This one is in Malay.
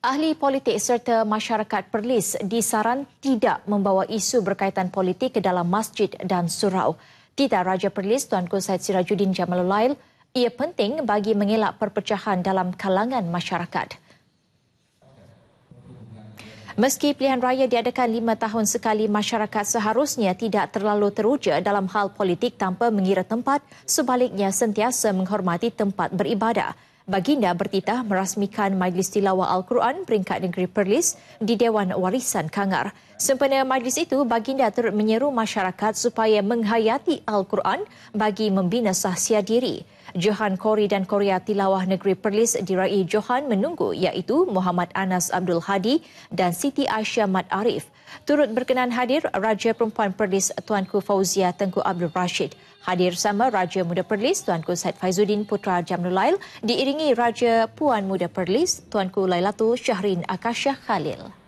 Ahli politik serta masyarakat Perlis disaran tidak membawa isu berkaitan politik ke dalam masjid dan surau. Tita Raja Perlis Tuanku Said Sirajuddin Jamalulail, ia penting bagi mengelak perpecahan dalam kalangan masyarakat. Meski pilihan raya diadakan lima tahun sekali, masyarakat seharusnya tidak terlalu teruja dalam hal politik tanpa mengira tempat, sebaliknya sentiasa menghormati tempat beribadah. Baginda bertitah merasmikan Majlis Tilawah Al-Quran peringkat negeri Perlis di Dewan Warisan Kangar. Sempena majlis itu, Baginda turut menyeru masyarakat supaya menghayati Al-Quran bagi membina sahsia diri. Johan Kori dan Korea Tilawah Negeri Perlis diraih Johan menunggu iaitu Muhammad Anas Abdul Hadi dan Siti Aisyah Mat Arif turut berkenan hadir Raja Perempuan Perlis Tuanku Fauzia Tengku Abdul Rashid. Hadir sama Raja Muda Perlis Tuanku Syed Faizuddin Putra Jamnul Lail diiringi Raja Puan Muda Perlis Tuanku Lailatul Syahrin Akasyah Khalil.